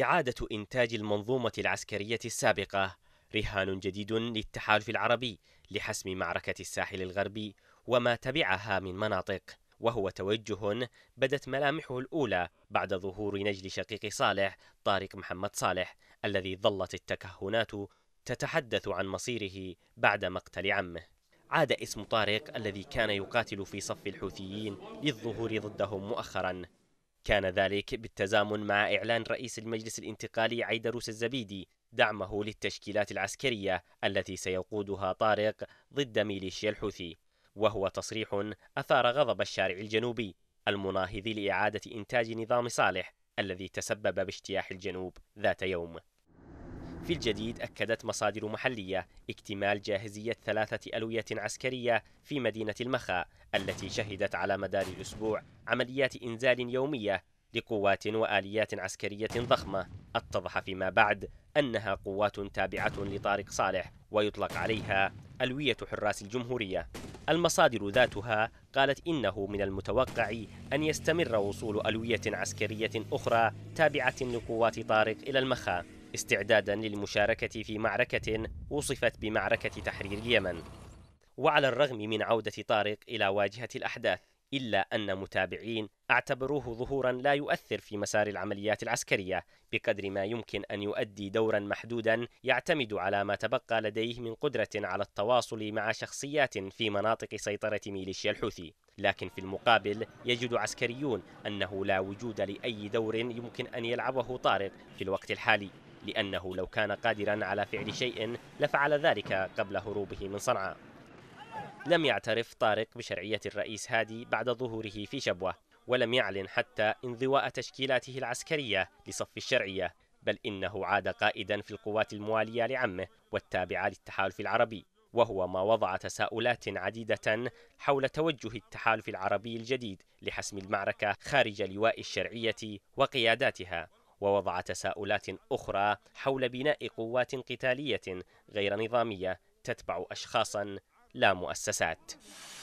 إعادة إنتاج المنظومة العسكرية السابقة رهان جديد للتحالف العربي لحسم معركة الساحل الغربي وما تبعها من مناطق وهو توجه بدت ملامحه الأولى بعد ظهور نجل شقيق صالح طارق محمد صالح الذي ظلت التكهنات تتحدث عن مصيره بعد مقتل عمه عاد اسم طارق الذي كان يقاتل في صف الحوثيين للظهور ضدهم مؤخرا كان ذلك بالتزامن مع إعلان رئيس المجلس الانتقالي عيدروس الزبيدي دعمه للتشكيلات العسكرية التي سيقودها طارق ضد ميليشيا الحوثي وهو تصريح أثار غضب الشارع الجنوبي المناهض لإعادة إنتاج نظام صالح الذي تسبب باجتياح الجنوب ذات يوم في الجديد أكدت مصادر محلية اكتمال جاهزية ثلاثة ألوية عسكرية في مدينة المخا التي شهدت على مدار الأسبوع عمليات إنزال يومية لقوات وآليات عسكرية ضخمة أتضح فيما بعد أنها قوات تابعة لطارق صالح ويطلق عليها ألوية حراس الجمهورية المصادر ذاتها قالت إنه من المتوقع أن يستمر وصول ألوية عسكرية أخرى تابعة لقوات طارق إلى المخا استعدادا للمشاركة في معركة وصفت بمعركة تحرير اليمن وعلى الرغم من عودة طارق إلى واجهة الأحداث إلا أن متابعين اعتبروه ظهورا لا يؤثر في مسار العمليات العسكرية بقدر ما يمكن أن يؤدي دورا محدودا يعتمد على ما تبقى لديه من قدرة على التواصل مع شخصيات في مناطق سيطرة ميليشيا الحوثي لكن في المقابل يجد عسكريون أنه لا وجود لأي دور يمكن أن يلعبه طارق في الوقت الحالي لأنه لو كان قادرا على فعل شيء لفعل ذلك قبل هروبه من صنعاء لم يعترف طارق بشرعية الرئيس هادي بعد ظهوره في شبوة ولم يعلن حتى انضواء تشكيلاته العسكرية لصف الشرعية بل إنه عاد قائدا في القوات الموالية لعمه والتابعة للتحالف العربي وهو ما وضع تساؤلات عديدة حول توجه التحالف العربي الجديد لحسم المعركة خارج لواء الشرعية وقياداتها ووضع تساؤلات أخرى حول بناء قوات قتالية غير نظامية تتبع أشخاصا لا مؤسسات